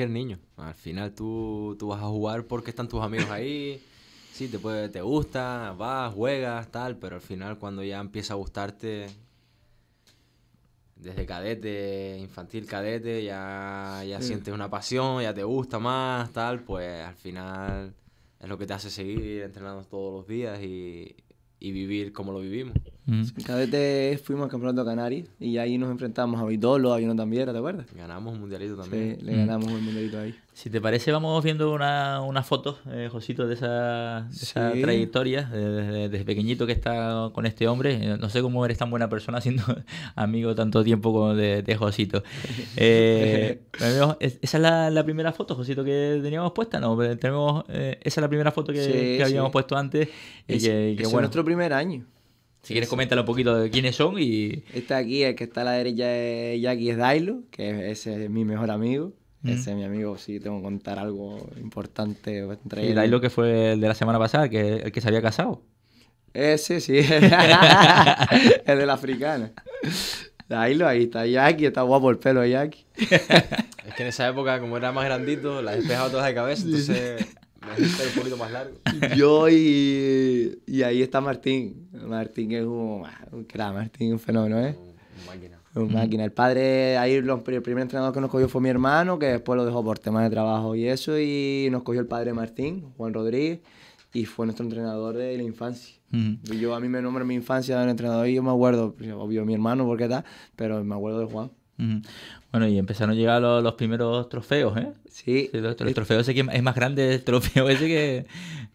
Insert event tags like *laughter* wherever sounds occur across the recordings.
el niño. Al final tú, tú vas a jugar porque están tus amigos ahí. *laughs* Sí, te, puede, te gusta, vas, juegas, tal, pero al final cuando ya empieza a gustarte, desde cadete, infantil, cadete, ya, ya sientes una pasión, ya te gusta más, tal, pues al final es lo que te hace seguir entrenando todos los días y, y vivir como lo vivimos. Mm. Cada vez fuimos al campeonato Canarias y ahí nos enfrentamos a Vidolo, a Vino también ¿te acuerdas? Ganamos un mundialito también. Sí, le mm. ganamos un mundialito ahí. Si te parece, vamos viendo una foto, eh, Josito, de esa, trayectoria, desde, pequeñito que está con este hombre. Eh, no sé cómo eres tan buena persona siendo *laughs* amigo tanto tiempo de, Josito. *laughs* Eh, ¿Esa es la, primera foto, Josito, que teníamos puesta? No, tenemos, esa es la primera foto que, habíamos puesto antes. que, nuestro primer año. Si quieres, coméntalo un poquito de quiénes son y... Está aquí, el que está a la derecha es Jackie Sdailo, que es mi mejor amigo. Ese es mm. mi amigo, sí, tengo que contar algo importante entre Y lo que fue el de la semana pasada, que el que se había casado. Ese eh, sí, *laughs* el del africano. africana. Ahí lo ahí está Jackie, está guapo el pelo de Jackie. *laughs* es que en esa época, como era más grandito, la despejaba todas de cabeza, entonces me un poquito más largo. Yo y, y ahí está Martín. Martín es un, ah, crack, Martín un fenómeno, ¿eh? máquina. El padre, ahí los, el primer entrenador que nos cogió fue mi hermano, que después lo dejó por temas de trabajo y eso, y nos cogió el padre Martín, Juan Rodríguez, y fue nuestro entrenador de la infancia. y yo a mí me nombra mi infancia de entrenador y yo me acuerdo, pues, obvio mi hermano porque tal, pero me acuerdo de Juan. Bueno, y empezaron a llegar los, primeros trofeos, ¿eh? Sí. El los, trofeos ese que es más grande el trofeo ese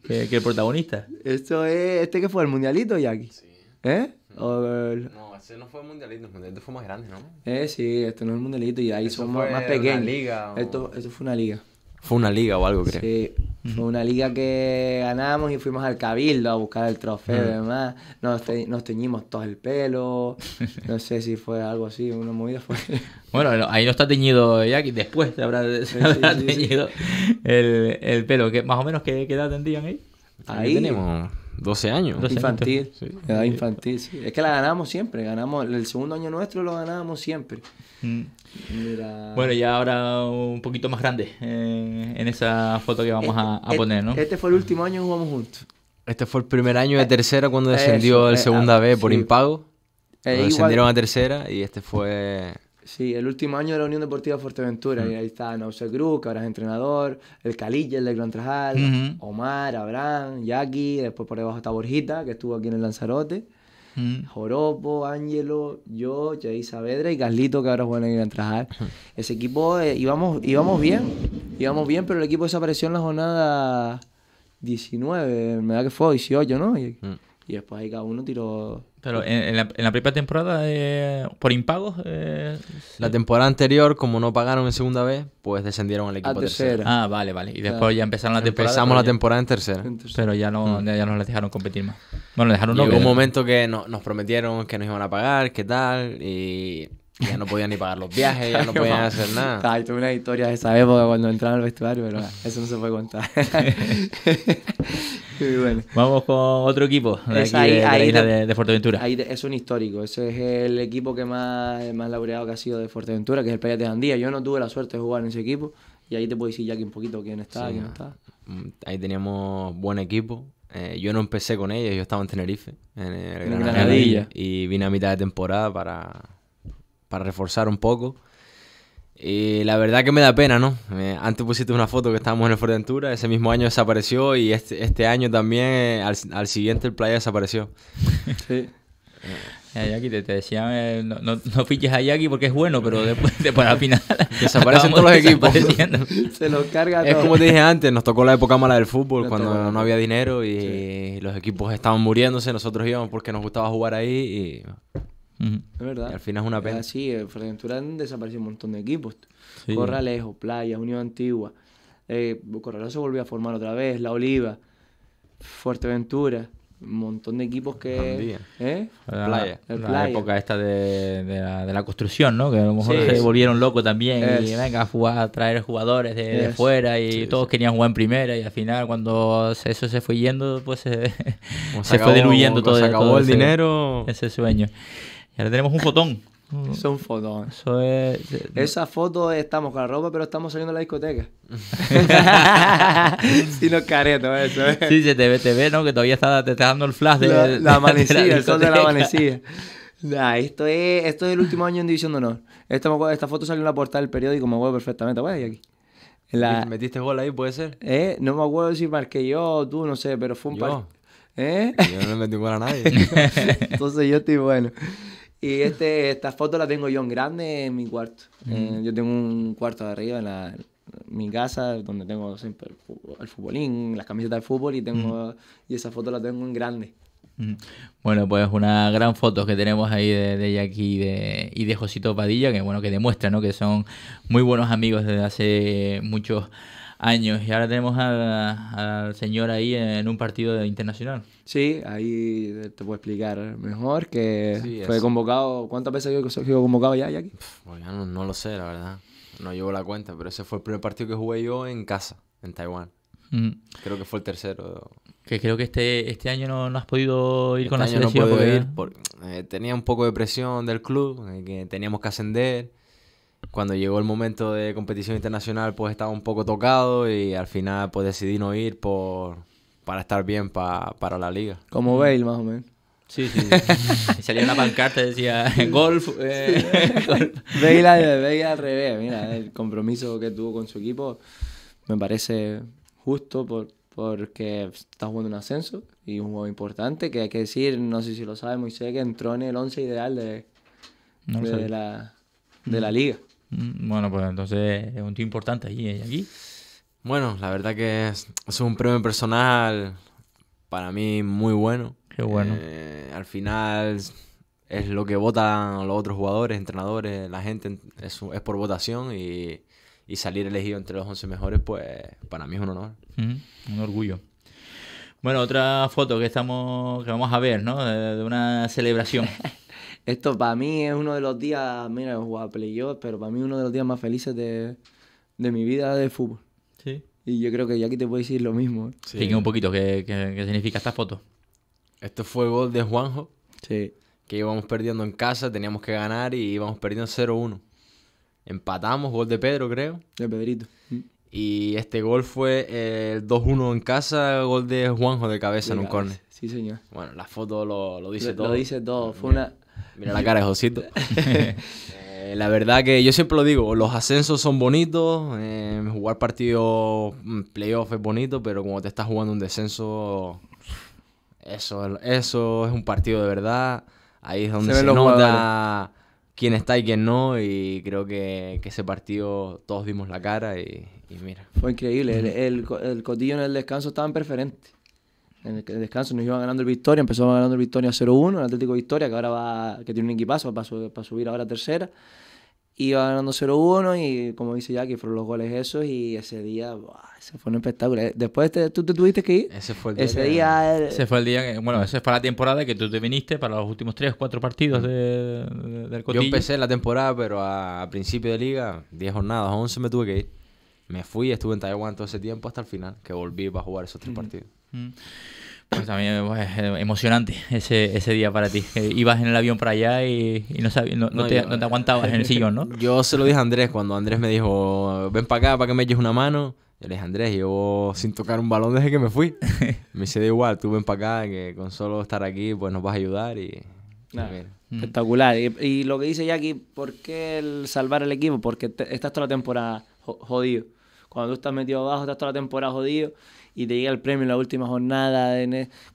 que, el protagonista. Esto es, este que fue el mundialito, Jackie. Sí. ¿Eh? No, ese no fue mundialito, el mundialito fue más grande, ¿no? Eh, sí, este no es el mundialito y ahí somos más, pequeños. Eso esto, fue una liga. Fue una liga o algo, creo. Sí, fue una liga que ganamos y fuimos al cabildo a buscar el trofeo y mm. demás. Nos, teñimos todo el pelo. *laughs* No sé si fue algo así, una movida fue. Bueno, ahí no está teñido Jackie, después habrá, se habrá teñido el, pelo. ¿Más o menos qué, edad tendrían Ahí, ahí tenemos 12 años. infantil, edad infantil. Es que la ganamos siempre, ganamos el segundo año nuestro lo ganábamos siempre. Mm. Bueno, y ahora un poquito más grande eh, en esa foto que vamos este, a, poner, ¿no? Este fue el último año que jugamos juntos. Este fue el primer año de tercera cuando eh, descendió el eh, segunda ah, B por impago. Eh, descendieron a tercera y este fue Sí, el último año de la Unión Deportiva Fuerteventura. Mm. Y ahí está Nauset Cruz, que ahora es entrenador, el Calilla, el de Gran Trajal, Omar, Abraham, Jackie, después por debajo está Borjita, que estuvo aquí en el Lanzarote. Mm. Joropo, Ángelo, yo, Chey Saavedra y Carlito, que ahora juegan en Gran Trajal. *laughs* Ese equipo eh, íbamos, íbamos bien, íbamos bien, pero el equipo desapareció en la jornada 19, me da que fue 18, ¿no? Mm. y después ahí cada uno tiró pero en, la, primera temporada, eh, por impagos. Eh, la temporada anterior, como no pagaron en segunda vez, pues descendieron al equipo tercero. Ah, vale, vale. Y después ya empezaron la temporada. Empezamos la temporada en tercera. Pero ya no, mm. ya no dejaron competir más. Bueno, dejaron un momento que nos prometieron que nos iban a pagar, qué tal. Y ya no podían ni pagar los viajes, ya no *laughs* podían hacer nada. Hay tuve una historia de esa época cuando entraron al vestuario, pero eso no se puede contar. *laughs* Vamos con otro equipo de, Fuerteventura. es un histórico, ese es el equipo que más, más laureado que ha sido de Fuerteventura, que es el Pérez de Andía. Yo no tuve la suerte de jugar en ese equipo y ahí te puedo decir ya que un poquito quién está, quién no está. Mm, ahí teníamos buen equipo, eh, yo no empecé con ellos, yo estaba en Tenerife, en Granadilla. Y vine a mitad de temporada para, para reforzar un poco. Y eh, la verdad que me da pena, ¿no? antes pusiste una foto que estábamos en el Fuerteventura, ese mismo año desapareció y este, este año también, eh, al, siguiente, el playa desapareció. Sí. Eh, Jackie, te, decía, eh, no, no, fiches a Jackie porque es bueno, pero después, *laughs* para final. *laughs* Desaparecen todos los equipos. Se los carga todo. Es como te dije antes, nos tocó la época mala del fútbol, cuando no había dinero y los equipos estaban muriéndose, nosotros íbamos porque nos gustaba jugar ahí y al final es una pena. Sí, eh, Fuerteventura han desaparecido un montón de equipos. Corralejo, Playa, Unión Antigua. Eh, Corralejo se volvió a formar otra vez, La Oliva, Fuerteventura. Un montón de equipos que. ¿eh? La, época esta de, la, construcción, ¿no? Que a lo mejor se volvieron locos también. Y venga, a, traer jugadores de, fuera y todos querían jugar en primera. Y al final, cuando eso se fue yendo, pues se, *laughs* se, fue diluyendo todo. el dinero. Ese sueño. Ya ahora tenemos un fotón. un fotón Eso es, Esa foto estamos con la ropa, pero estamos saliendo a la discoteca. si no careto eso. ¿eh? Sí, se te ve, te ve, ¿no? Que todavía está, te está dando el flash de la, la amanecida, *laughs* la el sol la amanecida. esto, es, esto es el último año en División de Honor. Esta, foto salió en la portada del periódico, me acuerdo perfectamente. ¿Te aquí? ¿Metiste gol ahí, puede ser? ¿Eh? No me acuerdo si marqué yo tú, no sé, pero fue un par... ¿Eh? Yo no le metí gol a nadie. *laughs* Entonces yo estoy bueno. Y este, esta foto la tengo yo en grande en mi cuarto. Eh, yo tengo un cuarto de arriba en, la, mi casa donde tengo siempre el, futbolín, las camisetas de fútbol y tengo y esa foto la tengo en grande. Bueno, pues una gran foto que tenemos ahí de, Jackie y de, y de Josito Padilla, que bueno, que demuestra que son muy buenos amigos desde hace muchos años años y ahora tenemos al, señor ahí en un partido internacional. Sí, ahí te puedo explicar mejor que fue convocado. ¿Cuántas veces sido convocado ya, Jackie? Pues no, lo sé, la verdad. No llevo la cuenta, pero ese fue el primer partido que jugué yo en casa, en Taiwán. Mm. Creo que fue el tercero. Que creo que este, este año no, no has podido ir este con la selección. No porque... ir eh, tenía un poco de presión del club, eh, que teníamos que ascender cuando llegó el momento de competición internacional, pues estaba un poco tocado y al final pues decidí no ir por, para estar bien para la liga. Como mm. Bale, más o menos. Sí, sí. sí. *laughs* Salía una pancarta y decía golf. Eh". *laughs* Bale, al, al revés. Mira, el compromiso que tuvo con su equipo me parece justo por, porque está jugando un ascenso y un juego importante que hay que decir, no sé si lo sabe Moisés, que entró en el 11 ideal de, de, la, de mm. la liga. Mm, bueno, pues entonces es un tío importante allí y ¿eh? aquí. Bueno, la verdad que es, un premio personal para mí muy bueno. Qué bueno. Eh, al final es lo que votan los otros jugadores, entrenadores, la gente, es, por votación y, salir elegido entre los 11 mejores, pues para mí es un honor. Un orgullo. Bueno, otra foto que estamos que vamos a ver, ¿no? de una celebración. *laughs* Esto para mí es uno de los días, mira, Play pero para mí uno de los días más felices de, mi vida de fútbol. Sí. Y yo creo que ya aquí te puedo decir lo mismo. ¿eh? un poquito, ¿qué, significa esta foto? Esto fue gol de Juanjo. Sí. Que íbamos perdiendo en casa, teníamos que ganar y íbamos perdiendo 0-1. Empatamos, gol de Pedro, creo. De Pedrito. Y este gol fue el 2-1 en casa, gol de Juanjo de cabeza en un córner. Sí, señor. Bueno, la foto lo, dice todo. Lo dice todo. Fue una, Mira la cara de Josito. Eh, la verdad que yo siempre lo digo, los ascensos son bonitos, eh, jugar partidos mm, playoff es bonito, pero como te estás jugando un descenso, eso, eso es un partido de verdad. Ahí es donde se, nota quién está y quién no, y creo que, ese partido todos vimos la cara y, mira. Fue increíble, el, el, el cotillo en el descanso estaba en preferente. En el descanso nos iba ganando el Victoria, empezamos ganando el Victoria 0-1, el Atlético Victoria, que ahora va, que tiene un equipazo para, subir ahora a tercera. Iba ganando 0-1 y como dice Jackie, fueron los goles esos y ese día, se ese fue un espectáculo. Eh, después este, tú te tuviste que ir. Ese fue el día. Ese, día fue el día, bueno, esa fue la temporada que tú te viniste para los últimos 3 4 partidos de, del Cotillo. Yo empecé la temporada, pero a, principio de liga, 10 jornadas, 11 me tuve que ir. Me fui, estuve en Taiwán todo ese tiempo hasta el final, que volví para jugar esos tres partidos. Pues también pues, eh, emocionante ese, ese día para ti. ibas en el avión para allá y, no, no, te, aguantabas en el *laughs* sillón, ¿no? Yo se lo dije a Andrés cuando Andrés me dijo, ven para acá para que me eches una mano. Yo le dije, Andrés, yo sin tocar un balón desde que me fui. *laughs* me hice de igual, tú ven para acá, que con solo estar aquí, pues nos vas a ayudar y... Mm. Espectacular. Y, lo que dice Jackie, ¿por qué el salvar el equipo? Porque estás toda la temporada jodido. Cuando tú estás metido abajo, estás toda la temporada jodido y te llega el premio en la última jornada,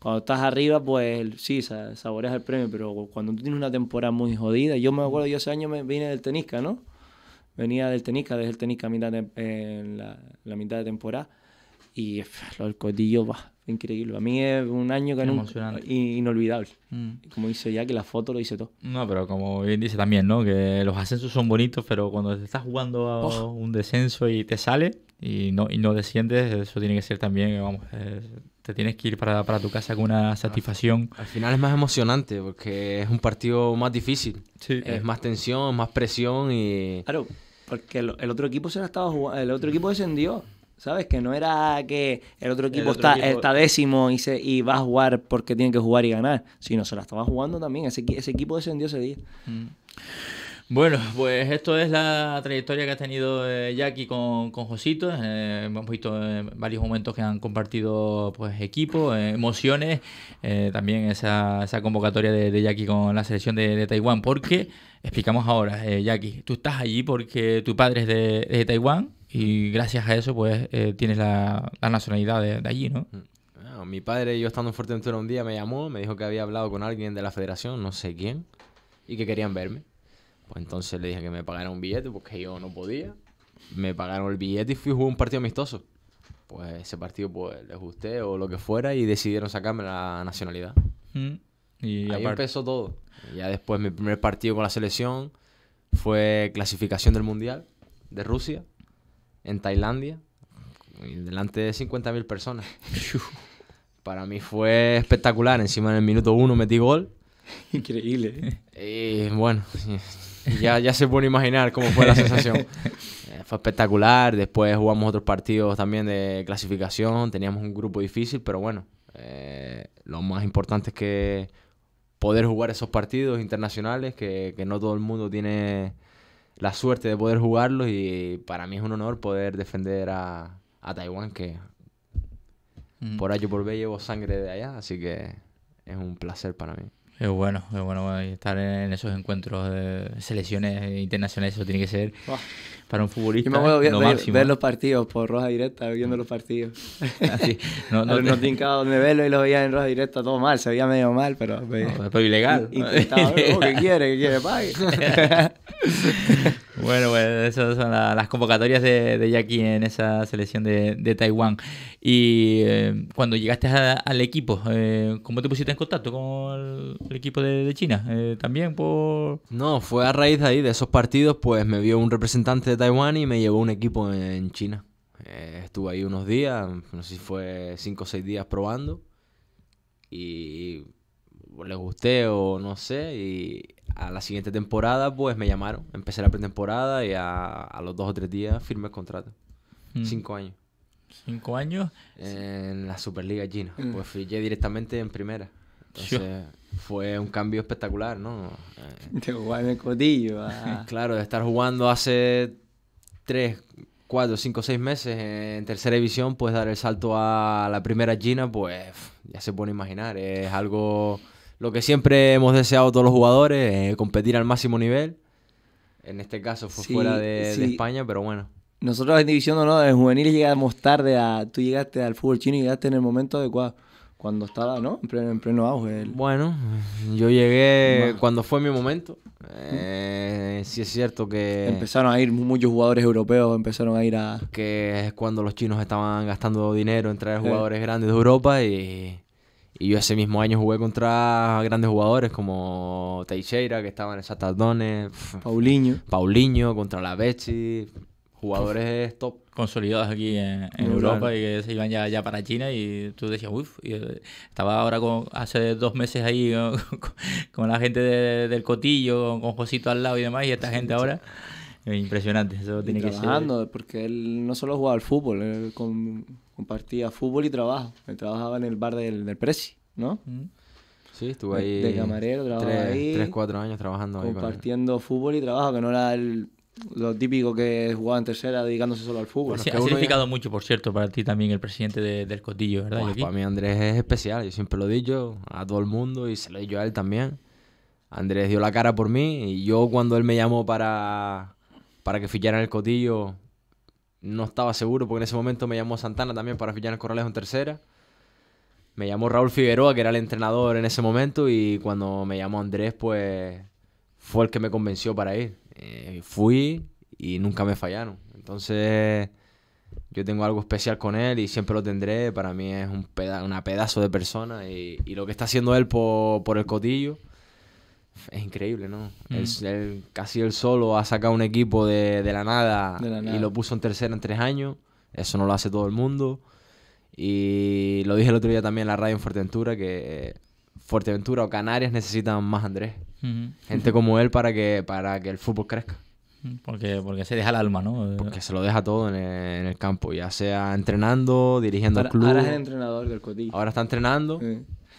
cuando estás arriba, pues sí, saboreas el premio, pero cuando tú tienes una temporada muy jodida, yo me acuerdo, yo ese año me vine del tenisca, ¿no? Venía del tenisca, desde el tenisca a mitad en la, mitad de temporada y lo del va, increíble. A mí es un año que es inolvidable. Mm. Como dice ya que la foto lo dice todo. No, pero como bien dice también, ¿no? Que los ascensos son bonitos, pero cuando estás jugando a un descenso y te sale, y no, y no desciendes, eso tiene que ser también, vamos, te tienes que ir para, tu casa con una ah, satisfacción. Al, final es más emocionante porque es un partido más difícil. Es más tensión, más presión y... Claro, porque el, otro equipo se la estaba el otro equipo descendió. ¿Sabes? Que no era que el otro equipo, está, está décimo y, se, y va a jugar porque tiene que jugar y ganar, sino se la estaba jugando también. Ese, ese equipo descendió ese día. Mm. Bueno, pues esto es la trayectoria que ha tenido eh, Jackie con, con Josito. Eh, hemos visto eh, varios momentos que han compartido pues equipos, emociones, también esa, esa convocatoria de, Jackie con la selección de, Taiwán, porque explicamos ahora, Jackie, tú estás allí porque tu padre es de, Taiwán y gracias a eso pues tienes la, la nacionalidad de, allí, ¿no? Mm. mi padre, yo estando en Fuerteventura un día, me llamó, me dijo que había hablado con alguien de la federación, no sé quién, y que querían verme. Pues entonces le dije que me pagaran un billete porque yo no podía. Me pagaron el billete y fui a jugar un partido amistoso. Pues ese partido pues les gusté o lo que fuera y decidieron sacarme la nacionalidad. Mm. Y Ahí empezó todo. ya después mi primer partido con la selección fue clasificación del Mundial de Rusia en Tailandia, delante de 50.000 personas. *laughs* Para mí fue espectacular. Encima en el minuto uno metí gol. *laughs* Increíble. ¿eh? Y bueno, ya, ya se puede imaginar cómo fue la sensación. *laughs* Eh, fue espectacular. Después jugamos otros partidos también de clasificación. Teníamos un grupo difícil, pero bueno, eh, lo más importante es que poder jugar esos partidos internacionales, que, no todo el mundo tiene la suerte de poder jugarlos y para mí es un honor poder defender a, Taiwán, que mm. por allá por B llevo sangre de allá, así que es un placer para mí. Es bueno, es bueno estar en esos encuentros de selecciones internacionales, eso tiene que ser para un futbolista. Y me acuerdo ver, ver, los partidos por roja directa, viendo los partidos. Ah, no, *laughs* no, no donde verlo y lo veía en roja directa, todo mal, se veía medio mal, pero. pero ilegal. Intentaba, oh, ¿qué quiere? ¿Qué quiere? Pague. *laughs* Bueno, esas son las convocatorias de, Jackie en esa selección de, Taiwán. Y eh, cuando llegaste al equipo, eh, ¿cómo te pusiste en contacto con el, equipo de, China? Eh, ¿También por...? No, fue a raíz de ahí, de esos partidos, pues me vio un representante de Taiwán y me llevó un equipo en China. estuve ahí unos días, no sé si fue cinco o seis días probando. Y le gusté o no sé, y a la siguiente temporada, pues me llamaron. Empecé la pretemporada y a, los dos o tres días firmé el contrato. Mm. Cinco años. ¿Cinco años? En la Superliga China. Mm. Pues fui directamente en primera. Entonces fue un cambio espectacular, ¿no? Eh, *laughs* de jugar en cotillo. Ah. *laughs* Claro, de estar jugando hace tres, cuatro, cinco, seis meses en tercera división, pues dar el salto a la primera China, pues ya se puede imaginar. Es algo lo que siempre hemos deseado todos los jugadores, eh, competir al máximo nivel. En este caso fue fuera de, España, pero bueno. Nosotros en División de juvenil llegamos tarde a... Tú llegaste al fútbol chino y llegaste en el momento adecuado cuando estaba, ¿no? En pleno, auge. Bueno, yo llegué cuando fue mi momento. ¿Mm? Eh, sí es cierto que... Empezaron a ir muchos jugadores europeos, empezaron a ir a... Que es cuando los chinos estaban gastando dinero en traer jugadores grandes de Europa y, y yo ese mismo año jugué contra grandes jugadores como Teixeira, que estaba en el Satardones. Paulinho. Paulinho contra la Vecchi. Jugadores top. Consolidados aquí en, Europa y que se iban ya, para China. Y tú decías, uff, eh, estaba ahora con, hace dos meses ahí *laughs* con, la gente del Cotillo, con Josito al lado y demás. Y esta gente ahora. Impresionante, eso tiene que ser. porque él no solo jugaba al fútbol, eh, con compartía fútbol y trabajo. Me trabajaba en el bar del, del ¿no? Mm. Sí, estuve ahí. De, camarero, trabajaba ahí. Tres, cuatro años trabajando ahí. Compartiendo fútbol y trabajo, que no era el, lo típico que jugaba en tercera dedicándose solo al fútbol. ha significado mucho, por cierto, para ti también el presidente del Cotillo, ¿verdad? para mí Andrés es especial, yo siempre lo he dicho a todo el mundo y se lo he dicho a él también. Andrés dio la cara por mí y yo cuando él me llamó para, para que en el Cotillo, no estaba seguro porque en ese momento me llamó Santana también para fichar el Corralejo en tercera. Me llamó Raúl Figueroa, que era el entrenador en ese momento, y cuando me llamó Andrés, pues fue el que me convenció para ir. Eh, fui y nunca me fallaron. Entonces, yo tengo algo especial con él y siempre lo tendré. Para mí es un una pedazo de persona y, lo que está haciendo él por, por el cotillo es increíble, ¿no? Mm. casi él solo ha sacado un equipo de, la nada, y lo puso en tercera en tres años. Eso no lo hace todo el mundo. Y lo dije el otro día también en la radio en Fuerteventura, que eh, Fuerteventura o Canarias necesitan más Andrés. Gente como él para que, para que el fútbol crezca. Mm, porque, porque se deja el alma, ¿no? Porque se lo deja todo en el, campo, ya sea entrenando, dirigiendo al club. Ahora es el entrenador del Cotillo. Ahora está entrenando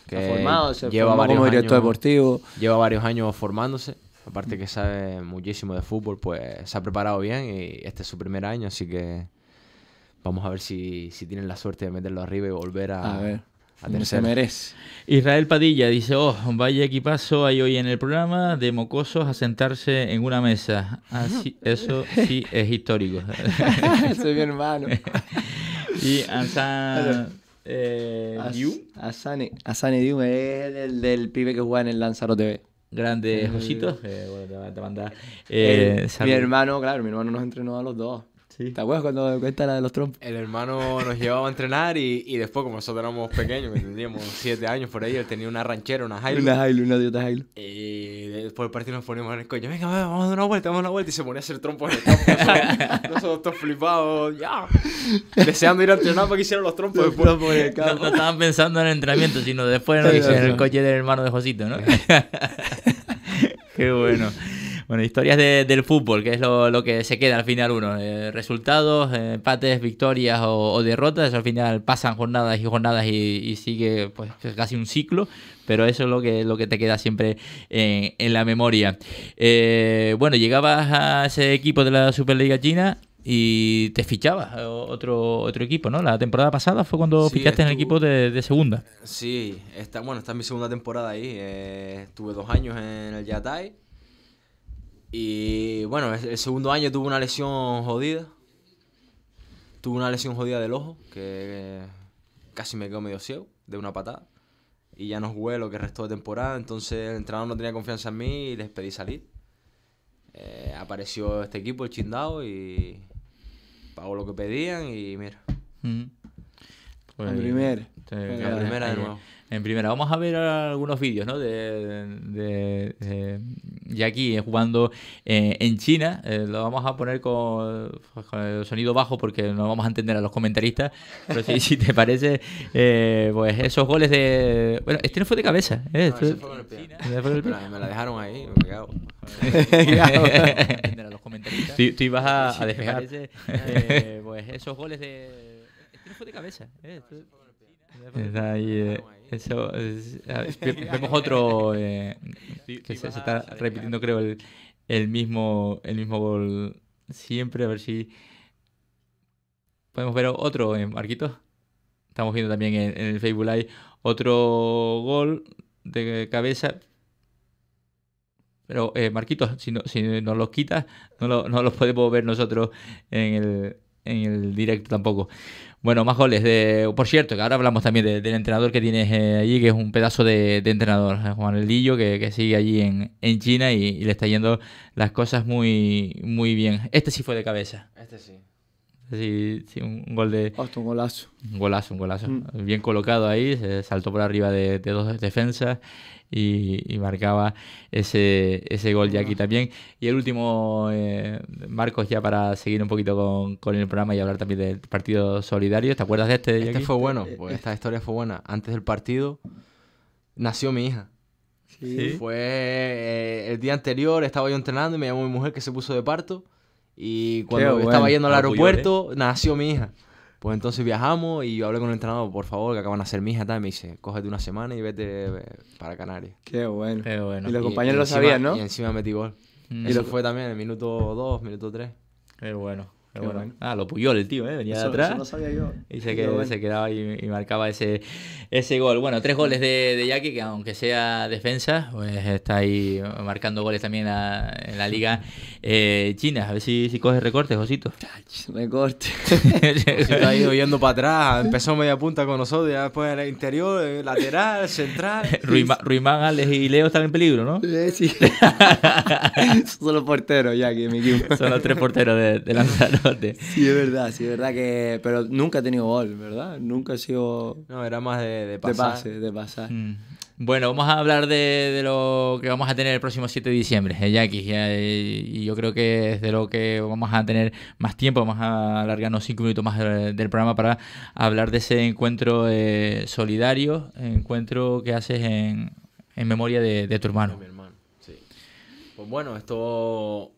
que formado, lleva varios como director años, deportivo. Lleva varios años formándose. Aparte mm. que sabe muchísimo de fútbol, pues se ha preparado bien y este es su primer año, así que vamos a ver si, tienen la suerte de meterlo arriba y volver a, a ver. merece. Israel Padilla dice, oh, vaya equipazo hay hoy en el programa de mocosos a sentarse en una mesa. *laughs* Así, eso sí es histórico. *laughs* Soy mi hermano. *laughs* y Ansan eh, Asane, es el, del pibe que juega en el Lanzarote grande Josito. Eh, bueno, te, a eh, mi hermano, claro, mi hermano nos entrenó a los dos. Sí. ¿Te acuerdas cuando cuenta la de los trompos? El hermano nos llevaba a entrenar y, y después, como nosotros éramos pequeños, que teníamos 7 años por ahí, él tenía una ranchera, una Hilux. Una Hilux, una Toyota Hilux. Y después del partido nos poníamos en el coche venga, vamos a dar una vuelta, vamos a dar una vuelta. Y se ponía a hacer trompos en el *laughs* Nosotros todos flipados, ya. Deseando ir a entrenar para que hicieran los trompos después. No, estaban pensando en el entrenamiento, sino después en, en el coche del hermano de Josito, ¿no? *laughs* Qué bueno. Bueno, historias del fútbol, que es lo, que se queda al final uno. Eh, resultados, eh, empates, victorias o, derrotas. Al final pasan jornadas y jornadas y, sigue pues casi un ciclo. Pero eso es lo que, lo que te queda siempre en, la memoria. Eh, bueno, llegabas a ese equipo de la Superliga China y te fichabas otro, otro equipo, ¿no? La temporada pasada fue cuando fichaste en el equipo de, segunda. Sí, está bueno, esta es mi segunda temporada ahí. Eh, estuve dos años en el Yatai y bueno, el, segundo año tuve una lesión jodida. Tuve una lesión jodida del ojo, que casi me quedo medio ciego de una patada. Y ya no jugué lo que restó de temporada. Entonces el entrenador no tenía confianza en mí y les pedí salir. Eh, apareció este equipo, el Chindao, y pagó lo que pedían y mira. Mm. la la primera de nuevo en primera. Vamos a ver algunos vídeos ¿no? de, de, Jackie eh, jugando eh, en China. Eh, lo vamos a poner con, el sonido bajo porque no vamos a entender a los comentaristas. Pero si, te parece, eh, pues esos goles de. Bueno, este no fue de cabeza. ¿eh? No, este... fue Me la dejaron ahí, me *laughs* *laughs* a los comentaristas. Tú, tú ibas a, a pues esos goles de. Este no fue de cabeza vemos otro eh, que se, está repitiendo creo el, mismo el mismo gol siempre a ver si podemos ver otro en eh, Marquito estamos viendo también en, el Facebook Live otro gol de cabeza pero eh, Marquitos, si, si nos los quitas, no, lo, no, los podemos ver nosotros en el, en el directo tampoco. Bueno, más goles. De, por cierto, que ahora hablamos también del entrenador que tienes eh, allí, que es un pedazo de, entrenador, eh, Juan El Lillo, que, sigue allí en, en China y, y, le está yendo las cosas muy, muy bien. Este sí fue de cabeza. Este sí. Sí, un gol de. un golazo. Un golazo, un golazo. Mm. Bien colocado ahí, saltó por arriba de, dos defensas y, marcaba ese, gol ya aquí ah. también. Y el último, eh, Marcos, ya para seguir un poquito con, con, el programa y hablar también del partido solidario. ¿Te acuerdas de este? Este fue bueno, pues, esta historia fue buena. Antes del partido nació mi hija. Fue eh, el día anterior, estaba yo entrenando y me llamó mi mujer que se puso de parto. Y cuando estaba yendo al aeropuerto, ¿eh? nació mi hija. Pues entonces viajamos y yo hablé con el entrenador, por favor, que acaban de hacer mi hija, tal. Y me dice, cógete una semana y vete eh, para Canarias. Qué bueno. Qué bueno. Y los compañeros lo sabían, ¿no? Y encima metí gol. Mm. y lo fue también el minuto 2, minuto 3. Qué bueno. Qué bueno. Ah, lo puyó el tío, ¿eh? venía de atrás. Eso no sabía yo. Y se, quedaba y, y, marcaba ese, ese gol. Bueno, tres goles de, Jackie, que aunque sea defensa, pues está ahí marcando goles también en la liga *laughs* Eh, China, a ver si, si coges recortes, Josito. Recorte. ha *laughs* ido yendo para atrás. Empezó media punta con nosotros, ya después en el interior, eh, lateral, central. *laughs* Ruimán, Alex y Leo están en peligro, ¿no? sí. *laughs* Son los porteros ya que mi equipo. Son los tres porteros de, de, Lanzarote. Sí, es verdad, sí, es verdad que. Pero nunca ha tenido gol, ¿verdad? Nunca ha sido. No, era más de, de pasar. De pasar. Mm. Bueno, vamos a hablar de, lo que vamos a tener el próximo 7 de diciembre, eh, Jackie. Eh, y yo creo que es de lo que vamos a tener más tiempo. Vamos a alargarnos 5 minutos más eh, del, programa para hablar de ese encuentro solidario, encuentro que haces en, memoria de, de, tu hermano. hermano, sí. Pues bueno, esto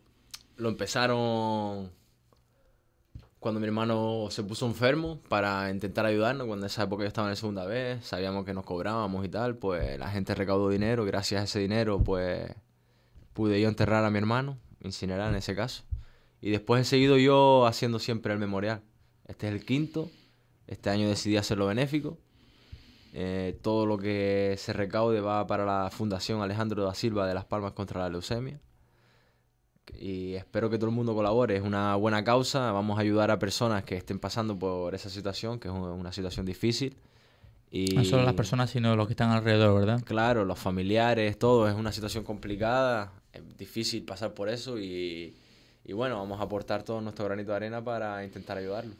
lo empezaron cuando mi hermano se puso enfermo para intentar ayudarnos, cuando en esa época yo estaba en la segunda vez, sabíamos que nos cobrábamos y tal, pues la gente recaudó dinero, gracias a ese dinero pues pude yo enterrar a mi hermano, incinerar en ese caso. Y después he seguido yo haciendo siempre el memorial. Este es el quinto, este año decidí hacerlo benéfico. Eh, todo lo que se recaude va para la Fundación Alejandro da Silva de Las Palmas contra la Leucemia y espero que todo el mundo colabore. Es una buena causa, vamos a ayudar a personas que estén pasando por esa situación, que es una situación difícil. no solo las personas, sino los que están alrededor, ¿verdad? Claro, los familiares, todo. Es una situación complicada, es difícil pasar por eso y, bueno, vamos a aportar todo nuestro granito de arena para intentar ayudarlo.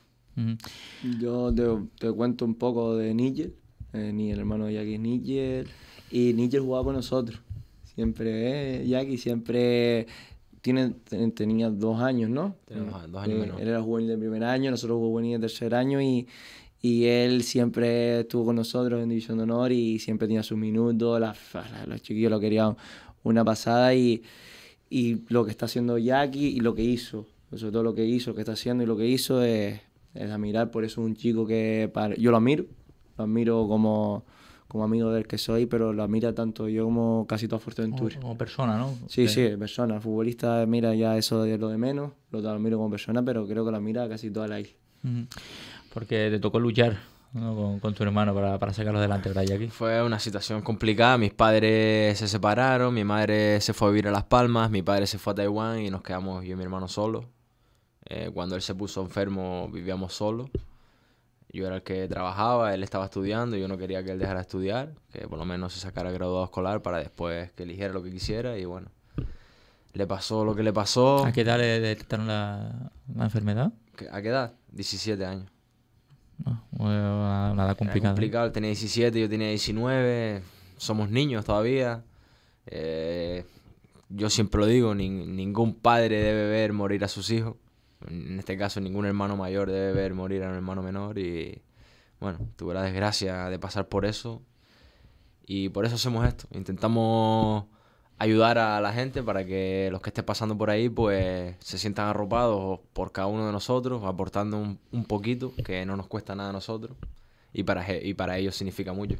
Yo te, cuento un poco de Nigel. Eh, el hermano de Jackie Nigel. Y Nigel jugaba con nosotros. Siempre, eh, Jackie siempre tenía dos años, ¿no? dos años eh, menos. Él era juvenil de primer año, nosotros juvenil de tercer año y, él siempre estuvo con nosotros en División de Honor y siempre tenía sus minutos, los chiquillos lo querían una pasada y, lo que está haciendo Jackie y lo que hizo, sobre todo lo que hizo, lo que está haciendo y lo que hizo es, es admirar, por eso un chico que yo lo admiro, lo admiro como como amigo del que soy, pero la mira tanto yo como casi toda Fuerteventura. Como, como persona, ¿no? Sí, sí, persona. persona. Futbolista mira ya eso de lo de menos, lo, lo miro como persona, pero creo que la mira casi toda la isla. Porque te tocó luchar con, tu hermano para, para sacarlo delante, ¿verdad, aquí Fue una situación complicada. Mis padres se separaron, mi madre se fue a vivir a Las Palmas, mi padre se fue a Taiwán y nos quedamos yo y mi hermano solos. Eh, cuando él se puso enfermo vivíamos solos. Yo era el que trabajaba, él estaba estudiando, yo no quería que él dejara de estudiar, que por lo menos se sacara graduado escolar para después que eligiera lo que quisiera y bueno. Le pasó lo que le pasó. ¿A qué edad le detectaron la, enfermedad? ¿A qué edad? 17 años. Ah, no, nada complicado. Era complicado, tenía 17, yo tenía 19, somos niños todavía. Eh, yo siempre lo digo, ningún padre debe ver morir a sus hijos. En este caso, ningún hermano mayor debe ver morir a un hermano menor y, bueno, tuve la desgracia de pasar por eso y por eso hacemos esto. Intentamos ayudar a la gente para que los que estén pasando por ahí pues se sientan arropados por cada uno de nosotros, aportando un, poquito, que no nos cuesta nada a nosotros y para, y para ellos significa mucho.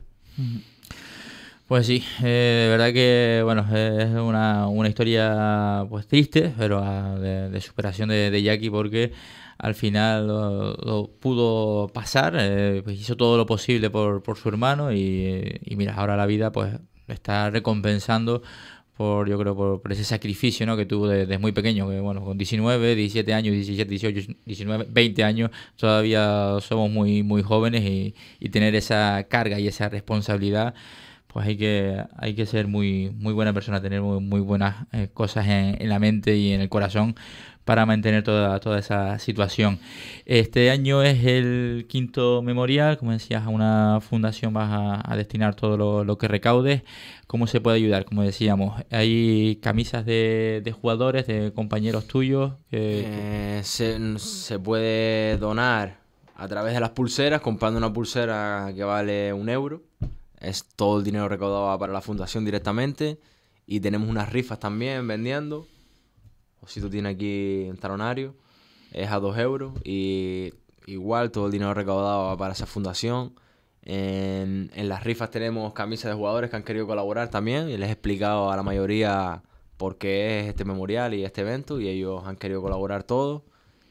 Pues sí, eh, de verdad que bueno, es una, historia pues triste, pero ah, de, superación de, Jackie porque al final lo, pudo pasar, eh, pues, hizo todo lo posible por, por su hermano y, mira, ahora la vida pues está recompensando por yo creo por, ese sacrificio que tuvo desde, muy pequeño, que bueno, con 19, 17 años, 17, 18, 19, 20 años todavía somos muy, muy jóvenes y tener esa carga y esa responsabilidad pues hay que, hay que ser muy, buena persona, tener muy, buenas eh, cosas en, la mente y en el corazón para mantener toda, esa situación. Este año es el quinto memorial, como decías, a una fundación vas a, destinar todo lo, que recaudes. ¿Cómo se puede ayudar? Como decíamos, ¿hay camisas de, jugadores, de compañeros tuyos? Eh, se puede donar a través de las pulseras, comprando una pulsera que vale un euro es todo el dinero recaudado para la fundación directamente. Y tenemos unas rifas también vendiendo. O si tú tienes aquí un talonario, es a 2 euros. Y igual todo el dinero recaudado va para esa fundación. En, en, las rifas tenemos camisas de jugadores que han querido colaborar también. Y les he explicado a la mayoría por qué es este memorial y este evento. Y ellos han querido colaborar todos.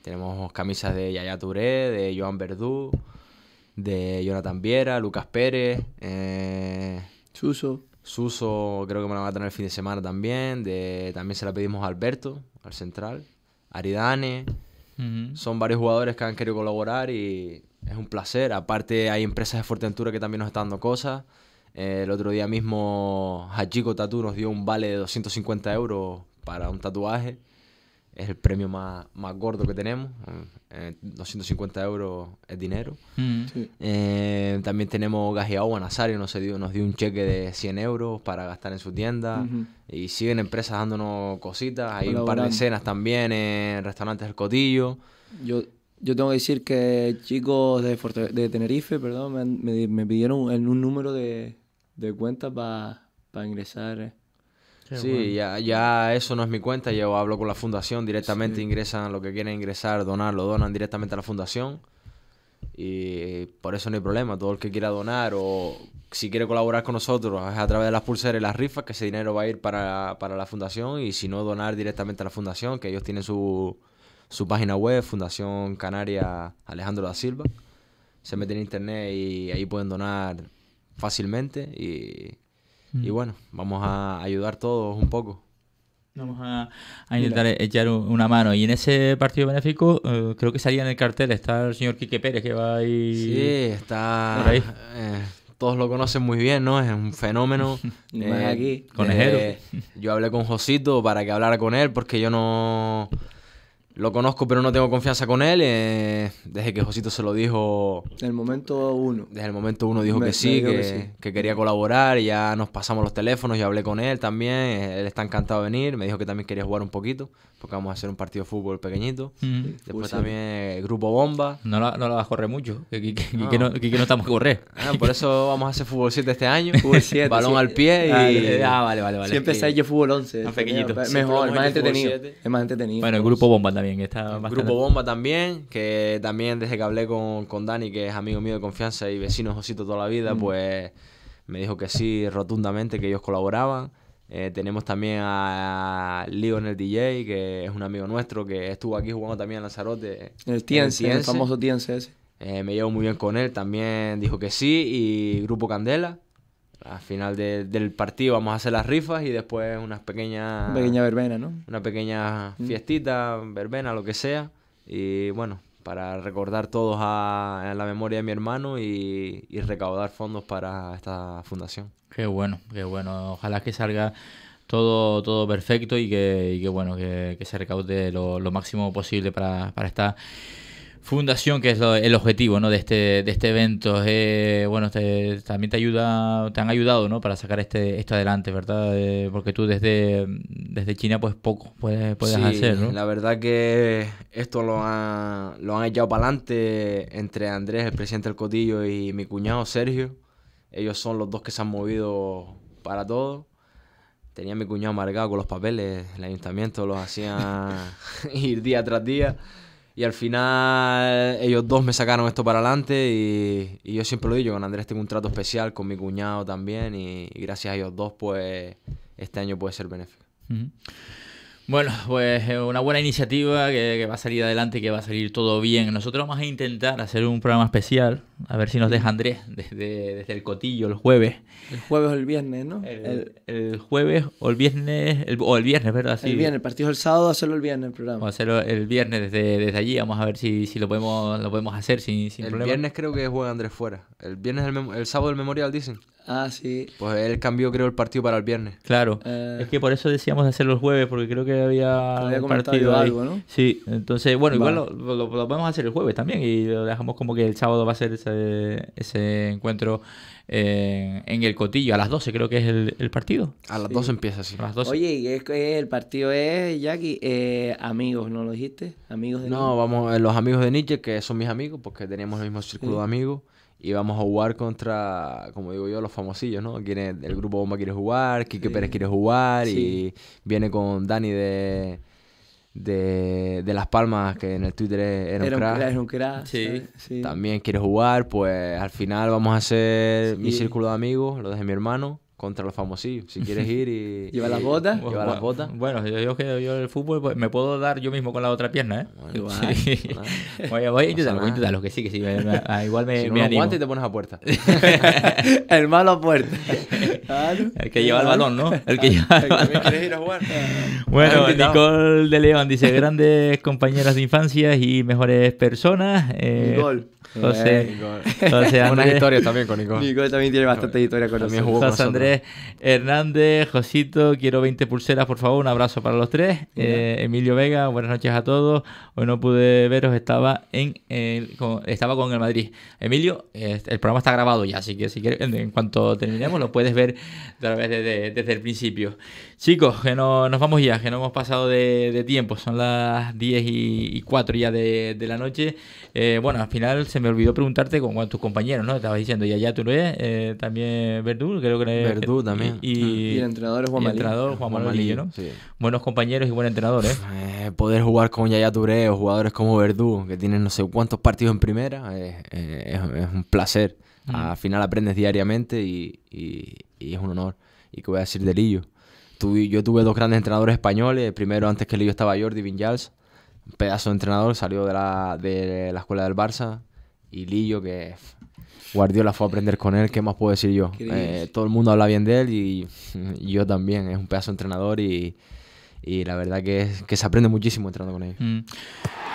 Tenemos camisas de Yaya Touré, de Joan Verdú, de Jonathan Viera, Lucas Pérez, eh, Suso. Suso creo que me la va a tener el fin de semana también. De, también se la pedimos a Alberto, al central, Aridane. Son varios jugadores que han querido colaborar y es un placer. Aparte hay empresas de Fuerteventura que también nos están dando cosas. Eh, el otro día mismo Hachiko Tatu nos dio un vale de 250 euros para un tatuaje es el premio más, más gordo que tenemos. 250 eh, euros es dinero. Mm. Eh, también tenemos Gajeao Nazario, nos dio, nos dio un cheque de 100 euros para gastar en su tienda. Y siguen empresas dándonos cositas. Hay un par de cenas también en restaurantes del Cotillo. Yo, yo tengo que decir que chicos de, Tenerife perdón, me, me, pidieron un, un número de, de cuenta para ingresar eh sí, ya, ya eso no es mi cuenta, yo hablo con la fundación directamente, ingresan lo que quieren ingresar, donar, lo donan directamente a la fundación. Y por eso no hay problema, todo el que quiera donar o si quiere colaborar con nosotros es a través de las pulseras y las rifas, que ese dinero va a ir para, la fundación y si no donar directamente a la fundación, que ellos tienen su, su página web, Fundación Canaria Alejandro da Silva, se meten en internet y ahí pueden donar fácilmente y y mm. bueno, vamos a ayudar todos un poco. Vamos a, intentar echar una mano. Y en ese partido benéfico, eh, creo que salía en el cartel, está el señor Quique Pérez que va ahí. Sí, está. Eh, todos lo conocen muy bien, ¿no? Es un fenómeno. *laughs* eh, aquí. Eh, Conejero. yo hablé con Josito para que hablara con él, porque yo no. Lo conozco, pero no tengo confianza con él. Eh, desde que Josito se lo dijo. Desde el momento uno. Desde el momento uno dijo que, sí, que, que, quería colaborar. Ya nos pasamos los teléfonos, ya hablé con él también. Él está encantado de venir. Me dijo que también quería jugar un poquito, porque vamos a hacer un partido de fútbol pequeñito. Después también eh, Grupo Bomba. No la, no vas a correr mucho. Que, no. que no, estamos a correr. Ah, por eso vamos a hacer fútbol 7 este año. Fútbol 7. *laughs* Balón al pie y. Ah, vale, vale, vale. Siempre yo fútbol 11. Más pequeñito. Mejor, más entretenido. Es más entretenido. Bueno, el Grupo Bomba también. Grupo Bomba también, que también desde que hablé con, con, Dani, que es amigo mío de confianza y vecino Josito toda la vida, mm. pues me dijo que sí rotundamente, que ellos colaboraban. Eh, tenemos también a el DJ, que es un amigo nuestro, que estuvo aquí jugando también en Lanzarote. El el, famoso Tiense eh, me llevo muy bien con él, también dijo que sí. Y Grupo Candela, al final del partido vamos a hacer las rifas y después unas pequeñas... Una pequeña verbena, ¿no? Una pequeña fiestita, verbena, lo que sea. Y bueno, para recordar todos a, la memoria de mi hermano y, recaudar fondos para esta fundación. Qué bueno, qué bueno. Ojalá que salga todo, todo perfecto y que, que bueno, que, se recaude lo, máximo posible para, para esta fundación, que es el objetivo ¿no? de, este, de este evento. Eh, bueno, también te, ayuda, te han ayudado ¿no? para sacar este, esto adelante, ¿verdad? Eh, porque tú desde, desde China pues poco puedes, puedes hacer, ¿no? La verdad que esto lo, lo han echado para adelante entre Andrés, el presidente del Cotillo, y mi cuñado Sergio. Ellos son los dos que se han movido para todo tenía mi cuñado amargado con los papeles, el ayuntamiento los hacía *laughs* ir día tras día. Y al final ellos dos me sacaron esto para adelante y, yo siempre lo digo, con Andrés tengo un trato especial, con mi cuñado también y, gracias a ellos dos pues este año puede ser benéfico. Bueno, pues eh, una buena iniciativa que, va a salir adelante que va a salir todo bien. Nosotros vamos a intentar hacer un programa especial, a ver si nos deja Andrés desde, desde el cotillo el jueves. El jueves o el viernes, ¿no? El, jueves o el viernes, el, o el viernes, ¿verdad? El viernes, el partido es el sábado, hacerlo el viernes el programa. O hacerlo el viernes desde, allí, vamos a ver si, lo podemos lo podemos hacer sin, el problema. El viernes creo que juega Andrés fuera. El viernes, el sábado del memorial, dicen. Ah, sí. Pues él cambió, creo, el partido para el viernes. Claro. Eh. Es que por eso decíamos hacer los jueves, porque creo que había, había algo, ¿no? Sí, entonces, bueno, igual lo, podemos hacer el jueves también y lo dejamos como que el sábado va a ser ese, encuentro eh, en el Cotillo. A las 12 creo que es el, partido. A las 12 empieza, sí. A las 12. Oye, y es que el partido es, Jackie, eh, amigos, ¿no lo dijiste? Amigos de No, vamos, eh, los amigos de Nietzsche, que son mis amigos, porque teníamos el mismo círculo de amigos y vamos a jugar contra, como digo yo, los famosillos, ¿no? Quiere, el grupo Bomba quiere jugar, Kike Pérez quiere jugar y viene con Dani de, de, Las Palmas, que en el Twitter era, un crack. Era un crack sí. sí. También quiere jugar, pues al final vamos a hacer mi círculo de amigos, lo de mi hermano contra los famosillos. Si quieres *laughs* ir y. lleva las botas. Lleva bueno, las botas. Bueno, yo, que yo el fútbol pues, me puedo dar yo mismo con la otra pierna, ¿eh? igual. Voy, voy a voy a los que sí, que sí. Ah, igual me. Si y te pones a puerta. *laughs* *laughs* el malo a puerta. El que lleva el balón, ¿no? El que lleva. El quieres ir a jugar. Bueno, Nicole de León dice: grandes compañeras de infancia y mejores personas. Eh, José, José *laughs* historias también con Nico. Nico también tiene bastante historia con José Andrés Hernández, Josito, quiero 20 pulseras, por favor. Un abrazo para los tres. Eh, Emilio Vega, buenas noches a todos. Hoy no pude veros, estaba en con, estaba con el Madrid. Emilio, el programa está grabado ya, así que si quieres, en, cuanto terminemos lo puedes ver desde el principio. Chicos, que no, nos vamos ya, que no hemos pasado de, tiempo, son las 10 y, 4 ya de, la noche. Eh, bueno, al final se me olvidó preguntarte con, cuántos tus compañeros, ¿no? Estabas diciendo, Yaya allá eh, también Verdú, creo que Verdú eh, también. Y, el entrenador es Juan, entrenador, Buenos compañeros y buen entrenador, ¿eh? poder jugar con Yaya Touré o jugadores como Verdú, que tienen no sé cuántos partidos en primera, es, un placer. Mm. Al final aprendes diariamente y, y es un honor. ¿Y qué voy a decir de Lillo? y yo tuve dos grandes entrenadores españoles. primero, antes que Lillo estaba Jordi un pedazo de entrenador, salió de la, de la escuela del Barça. Y Lillo, que Guardiola fue a aprender con él, ¿qué más puedo decir yo? Eh, todo el mundo habla bien de él y, yo también. Es un pedazo de entrenador y, y la verdad que, que se aprende muchísimo entrenando con él mm.